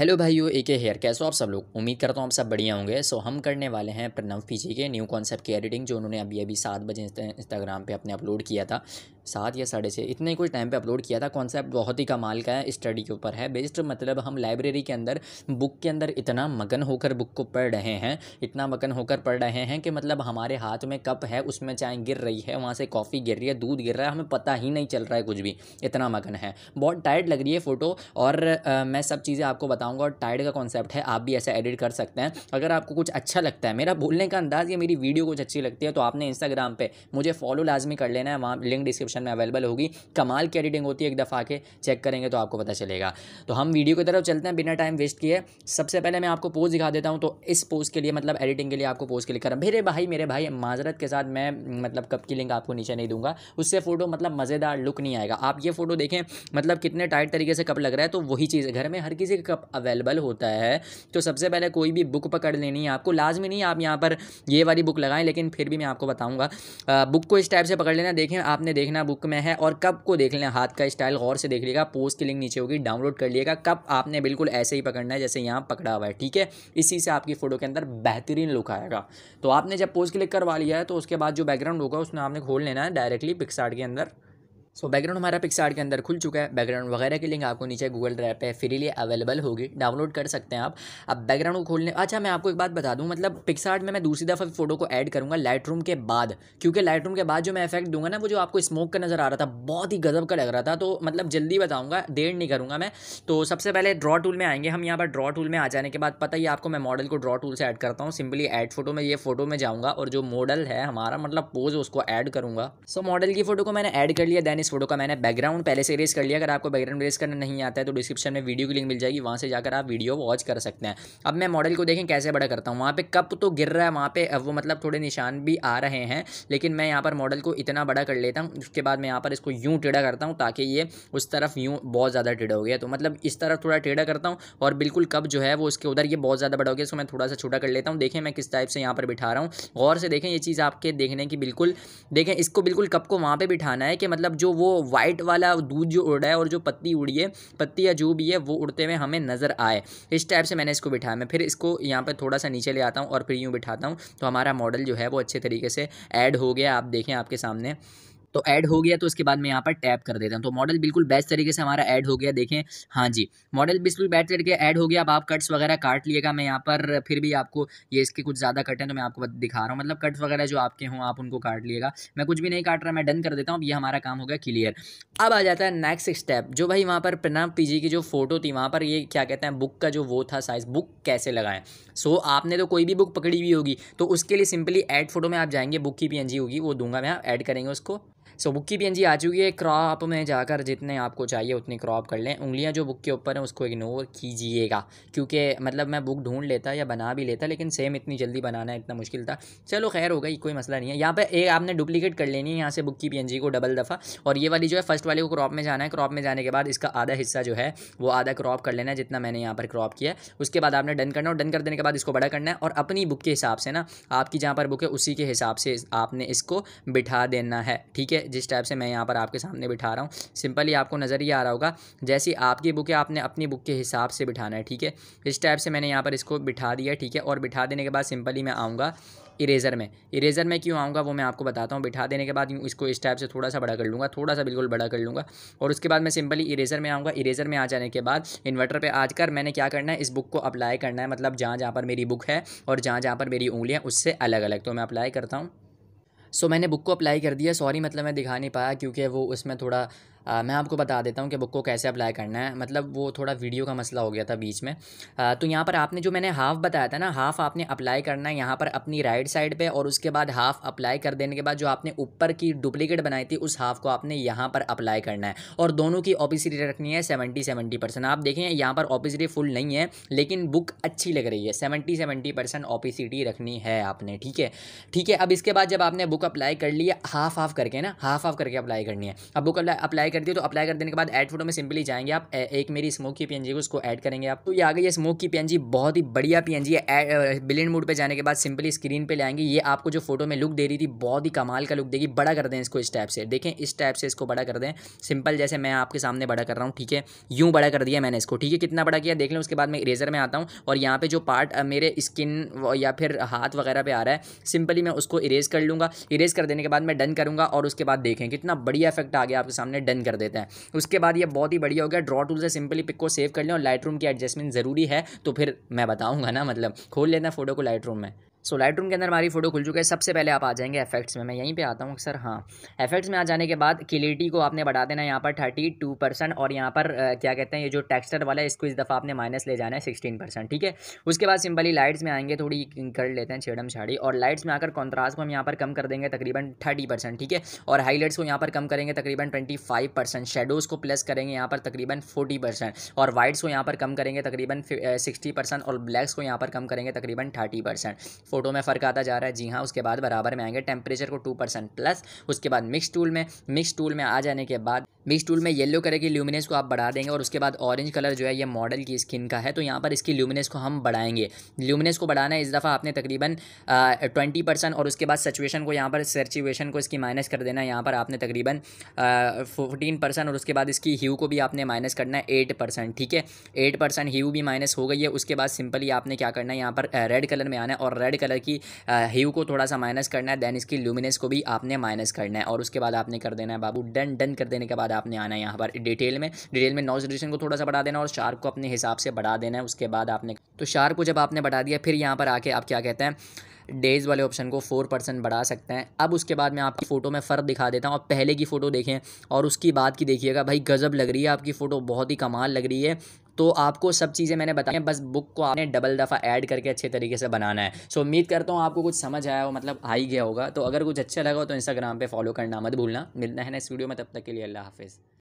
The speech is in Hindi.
हेलो भाइयों ए के हेयर कैसे हो आप सब लोग उम्मीद करता हूँ आप सब बढ़िया होंगे सो हम करने वाले हैं प्रणव पीजी के न्यू कॉन्सेप्ट की एडिटिंग जो उन्होंने अभी अभी सात बजे इंस्टाग्राम पे अपने अपलोड किया था सात या साढ़े छः इतने कुछ टाइम पे अपलोड किया था कॉन्सेप्ट बहुत ही कमाल का है स्टडी के ऊपर है बेस्ड मतलब हम लाइब्रेरी के अंदर बुक के अंदर इतना मगन होकर बुक को पढ़ रहे हैं इतना मगन होकर पढ़ रहे हैं कि मतलब हमारे हाथ में कप है उसमें चाय गिर रही है वहाँ से कॉफ़ी गिर रही है दूध गिर रहा है हमें पता ही नहीं चल रहा है कुछ भी इतना मगन है बहुत टाइट लग रही है फ़ोटो और मैं सब चीज़ें आपको बताऊँगा और टाइट का कॉन्सेप्ट है आप भी ऐसा एडिट कर सकते हैं अगर आपको कुछ अच्छा लगता है मेरा बोलने का अंदाज़ या मेरी वीडियो कुछ अच्छी लगती है तो आपने इंस्टाग्राम पर मुझे फॉलो लाजमी कर लेना है वहाँ लिंक डिस्क्रिप्शन डिस्क्रिप्शन में अवेलेबल होगी कमाल की एडिटिंग होती है एक दफ़ा आके चेक करेंगे तो आपको पता चलेगा तो हम वीडियो की तरफ चलते हैं बिना टाइम वेस्ट किए सबसे पहले मैं आपको पोज दिखा देता हूँ तो इस पोज के लिए मतलब एडिटिंग के लिए आपको पोज क्लिक करें मेरे भाई मेरे भाई माजरत के साथ मैं मतलब कप की लिंक आपको नीचे नहीं दूंगा उससे फ़ोटो मतलब मज़ेदार लुक नहीं आएगा आप ये फ़ोटो देखें मतलब कितने टाइट तरीके से कप लग रहा है तो वही चीज़ घर में हर किसी का कप अवेलेबल होता है तो सबसे पहले कोई भी बुक पकड़ लेनी है आपको लाजमी नहीं आप यहाँ पर ये वाली बुक लगाएं लेकिन फिर भी मैं आपको बताऊँगा बुक को इस टाइप से पकड़ लेना देखें आपने देखना बुक में है और कप को देख लेना हाथ का स्टाइल गौर से देख लीजिएगा पोस्ट की लिंक नीचे होगी डाउनलोड कर लिएगा कप आपने बिल्कुल ऐसे ही पकड़ना है जैसे यहाँ पकड़ा हुआ है ठीक है इसी से आपकी फ़ोटो के अंदर बेहतरीन लुक आएगा तो आपने जब पोस्ट क्लिक करवा लिया है तो उसके बाद जो बैकग्राउंड होगा उसमें आपने खोल लेना है डायरेक्टली पिक्सार्ट के अंदर सो बैकग्राउंड हमारा पिक्सार्ट के अंदर खुल चुका है बैकग्राउंड वगैरह की लिंक आपको नीचे गूगल ड्राइव पे फ्रीली अवेलेबल होगी डाउनलोड कर सकते हैं आप अब बैकग्राउंड को खोलने अच्छा मैं आपको एक बात बता दूँ मतलब पिक्सार्ट में मैं दूसरी दफ़ा फोटो को ऐड करूँगा लाइट के बाद क्योंकि लाइट के बाद जो मैं इफेक्ट दूंगा ना वो जो आपको स्मोक का नज़र आ रहा था बहुत ही गजब का लग रहा था तो मतलब जल्दी बताऊँगा देर नहीं करूँगा मैं तो सबसे पहले ड्रॉ टूल में आएंगे हम यहाँ पर ड्रॉ टूल में आ जाने के बाद पता ही आपको मैं मॉडल को ड्रॉ टूल से ऐड करता हूँ सिंपली एड फोटो में ये फोटो में जाऊँगा और जो मॉडल है हमारा मतलब पोज उसको ऐड करूँगा सो मॉडल की फोटो को मैंने ऐड कर लिया दैन इस फोटो का मैंने बैकग्राउंड पहले से रेस कर लिया अगर आपको बैकग्राउंड रेस करना नहीं आता है तो डिस्क्रिप्शन में वीडियो की लिंक मिल जाएगी वहाँ से जाकर आप वीडियो वॉच कर सकते हैं अब मैं मॉडल को देखें कैसे बड़ा करता हूँ वहाँ पर कप तो गिर रहा है वहाँ पर वो मतलब थोड़े निशान भी आ रहे हैं लेकिन मैं यहाँ पर मॉडल को इतना बड़ा कर लेता हूँ उसके बाद मैं यहाँ पर इसको यूँ टेढ़ा करता हूँ ताकि ये उस तरफ यूँ बहुत ज़्यादा टेढ़ा हो गया तो मतलब इस तरफ थोड़ा टेढ़ा करता हूँ और बिल्कुल कप जो है वो उसके उधर ये बहुत ज़्यादा बड़ा हो गया इसको मैं थोड़ा सा छोटा कर लेता हूँ देखें मैं किस टाइप से यहाँ पर बिठा रहा हूँ गौर से देखें ये चीज़ आपके देखने की बिल्कुल देखें इसको बिल्कुल कप को वहाँ पर बिठाना है कि मतलब जो वो वाइट वाला दूध जो उड़ रहा है और जो पत्ती उड़ी है पत्ती या जो भी है वो उड़ते हुए हमें नज़र आए इस टाइप से मैंने इसको बिठाया मैं फिर इसको यहाँ पर थोड़ा सा नीचे ले आता हूँ और फिर यूँ बिठाता हूँ तो हमारा मॉडल जो है वो अच्छे तरीके से ऐड हो गया आप देखें आपके सामने तो ऐड हो गया तो उसके बाद मैं यहाँ पर टैप कर देता हूँ तो मॉडल बिल्कुल बेस्ट तरीके से हमारा ऐड हो गया देखें हाँ जी मॉडल बिल्कुल बेस्ट तरीके ऐड हो गया अब आप कट्स वगैरह काट लिएगा मैं यहाँ पर फिर भी आपको ये इसके कुछ ज़्यादा कट हैं तो मैं आपको दिखा रहा हूँ मतलब कट्स वगैरह जो आपके हों आप उनको काट लिएगा मैं कुछ भी नहीं काट रहा मैं डन कर देता हूँ अब ये हमारा काम हो गया क्लियर अब आ जाता है नेक्स्ट स्टेप जो भाई वहाँ पर प्रणाम पी की जो फ़ोटो थी वहाँ पर ये क्या कहते हैं बुक का जो वो था साइज़ बुक कैसे लगाएं सो so, आपने तो कोई भी बुक पकड़ी हुई होगी तो उसके लिए सिंपली ऐड फोटो में आप जाएंगे बुक की पी होगी वो दूंगा मैं आप ऐड करेंगे उसको सो बुक की पी आ चुकी है क्रॉप में जाकर जितने आपको चाहिए उतनी क्रॉप कर लें उंगलियाँ जो बुक के ऊपर हैं उसको इग्नोर कीजिएगा क्योंकि मतलब मैं बुक ढूंढ लेता या बना भी लेता लेकिन सेम इतनी जल्दी बनाना इतना मुश्किल था चलो खैर होगा ये कोई मसला नहीं है यहाँ पर एक आपने डुप्लीकेट कर लेनी है यहाँ से बुक की पी को डबल दफ़ा और ये वाली जो है फर्स्ट वाली को क्रॉप में जाना है क्रॉप में जाने के बाद इसका आधा हिस्सा जो है वो आधा क्रॉप कर लेना है जितना मैंने यहाँ पर क्रॉप किया उसके बाद आपने डन करना और डन कर देने के बाद इसको बड़ा करना है और अपनी बुक के हिसाब से ना आपकी जहाँ पर बुक है उसी के हिसाब से आपने इसको बिठा देना है ठीक है जिस टाइप से मैं यहाँ पर आपके सामने बिठा रहा हूँ सिंपली आपको नज़र ही आ रहा होगा जैसी आपकी बुक है आपने अपनी बुक के हिसाब से बिठाना है ठीक है इस टाइप से मैंने यहाँ पर इसको बिठा दिया ठीक है और बिठा देने के बाद सिंपली मैं आऊँगा इरेज़र में इरेज़र में क्यों आऊँगा वो मैं आपको बताता हूँ बिठा देने के बाद इसको इस टाइप से थोड़ा सा बड़ा कर लूँगा थोड़ा सा बिल्कुल बड़ा कर लूँगा और उसके बाद मैं सिंपली इरेज़र में आऊँगा इरेज़र में आ जाने के बाद इन्वर्टर पर आज कर मैंने क्या करना है इस बुक को अप्लाई करना है मतलब जहाँ जहाँ पर मेरी बुक है और जहाँ जहाँ पर मेरी उंगलियाँ उससे अलग अलग तो मैं अप्लाई करता हूँ सो मैंने बुक को अप्लाई कर दिया सॉरी मतलब मैं दिखा नहीं पाया क्योंकि वो उसमें थोड़ा आ, मैं आपको बता देता हूँ कि बुक को कैसे अप्लाई करना है मतलब वो थोड़ा वीडियो का मसला हो गया था बीच में आ, तो यहाँ पर आपने जो मैंने हाफ़ बताया था ना हाफ़ आपने अप्लाई करना है यहाँ पर अपनी राइट साइड पर और उसके बाद हाफ़ अप्लाई कर देने के बाद जो आपने ऊपर की डुप्लीकेट बनाई थी उस हाफ़ को आपने यहाँ पर अप्लाई करना है और दोनों की ओबिसिटी रखनी है सेवेंटी सेवेंटी परसेंट आप देखें यहाँ पर ओबिसिटी फुल नहीं है लेकिन बुक अच्छी लग रही है सेवेंटी सेवेंटी परसेंट ओबिसिटी रखनी है आपने ठीक है ठीक है अब इसके बाद जब आपने बुक अप्लाई कर लिया हाफ हाफ करके ना हाफ हाफ करके अप्लाई करनी है अब बुक अप्लाई कर दिए तो अप्लाई कर देने के बाद एड फोटो में सिंपली जाएंगे आप एक मेरी स्मोक की पीएनजी को उसको ऐड करेंगे आप तो ये आ गई है स्मोक की पीएनजी बहुत ही बढ़िया पीएनजी है बिलियन मोड पे जाने के बाद सिंपली स्क्रीन पे लाएंगे ये आपको जो फोटो में लुक दे रही थी बहुत ही कमाल का लुक देगी बड़ा कर दें इसको इस टाइप से देखें इस टाइप से इसको बड़ा कर दें सिंपल जैसे मैं आपके सामने बड़ा कर रहा हूँ ठीक है यूँ बड़ा कर दिया मैंने इसको ठीक है कितना बड़ा किया देख लें उसके बाद मैं इरेजर में आता हूँ और यहाँ पर जो पार्ट मेरे स्किन या फिर हाथ वगैरह पर आ रहा है सिंपली मैं उसको इरेज कर लूँगा इरेज कर देने के बाद मैं डन करूँगा और उसके बाद देखें कितना बढ़िया इफेक्ट आ गया आपके सामने डन कर देते हैं उसके बाद ये बहुत ही बढ़िया हो गया ड्रॉ टूल से सिंपली पिक को सेव कर लें और लाइट की एडजस्टमेंट ज़रूरी है तो फिर मैं बताऊँगा ना मतलब खोल लेना फ़ोटो को लाइट में सो लाइट रूम के अंदर हमारी फोटो खुल चुके है सबसे पहले आप आ जाएंगे एफेक्ट्स में मैं यहीं पे आता हूँ सर हाँ एफेक्ट्स में आ जाने के बाद क्लियरिटी को आपने बढ़ा देना यहाँ पर थर्टी टू परसेंट और यहाँ पर आ, क्या कहते हैं ये जो टेक्सचर वाला है इसको इस दफ़ा आपने माइनस ले जाना है सिक्सटीन परसेंट ठीक है उसके बाद सिंपली लाइट्स में आएंगे थोड़ी कर लेते हैं छेड़म छाड़ी और लाइट्स में आकर कॉन्ट्रास्ट को हम यहाँ पर कम कर देंगे तकरीबन थर्टी परसेंट ठीक है और हाईलाइट्स को यहाँ पर कम करेंगे तकरीबन ट्वेंटी फाइव परसेंट शेडोज़ को प्लस करेंगे यहाँ पर तकरीबन फोर्टी परसेंट और वाइट्स को यहाँ पर कम करेंगे तकरीबन सिक्सटी परसेंट और ब्लैक्स को यहाँ पर कम करेंगे तकरीबन थर्टी परसेंट फोटो में फ़र्क आता जा रहा है जी हाँ उसके बाद बराबर में आएंगे टेम्परेचर को टू परसेंट प्लस उसके बाद मिक्स टूल में मिक्स टूल में आ जाने के बाद मिक्स टूल में येलो कलर की ल्यूमिनेस को आप बढ़ा देंगे और उसके बाद ऑरेंज कलर जो है ये मॉडल की स्किन का है तो यहाँ पर इसकी ल्यूमिनेस को हम बढ़ाएंगे ल्यूमिनेस को बढ़ाना है इस दफ़ा आपने तकरीबन ट्वेंटी परसेंट और उसके बाद सचुएशन को यहाँ पर सचुएशन को इसकी माइनस कर देना है यहाँ पर आपने तकरीबन फोर्टीन परसेंट और उसके बाद इसकी ह्यू को भी आपने माइनस करना है एट परसेंट ठीक है एट परसेंट ह्यू भी माइनस हो गई है उसके बाद सिंपली आपने क्या करना है यहाँ पर रेड कलर में आना है और रेड कलर की ह्यू को थोड़ा सा माइनस करना है देन इसकी ल्यूमिनेस को भी आपने माइनस करना है और उसके बाद आपने कर देना है बाबू डन डन कर देने के बाद आपने आना है यहाँ पर डिटेल में डिटेल में नॉइज रिडक्शन को थोड़ा सा बढ़ा देना और शार्क को अपने हिसाब से बढ़ा देना है उसके बाद आपने तो शार्क को जब आपने बढ़ा दिया फिर यहाँ पर आके आप क्या कहते हैं डेज़ वाले ऑप्शन को फोर परसेंट बढ़ा सकते हैं अब उसके बाद मैं आपकी फ़ोटो में फ़र्क दिखा देता हूँ और पहले की फ़ोटो देखें और उसकी बाद की देखिएगा भाई गज़ब लग रही है आपकी फ़ोटो बहुत ही कमाल लग रही है तो आपको सब चीज़ें मैंने बताई बस बुक को आपने डबल दफ़ा ऐड करके अच्छे तरीके से बनाना है सो उम्मीद करता हूँ आपको कुछ समझ आया हो मतलब आ ही गया होगा तो अगर कुछ अच्छा लगा हो तो इंस्टाग्राम पर फॉलो करना मत भूलना मिलना है ना इस वीडियो में तब तक के लिए अल्लाह हाफिज़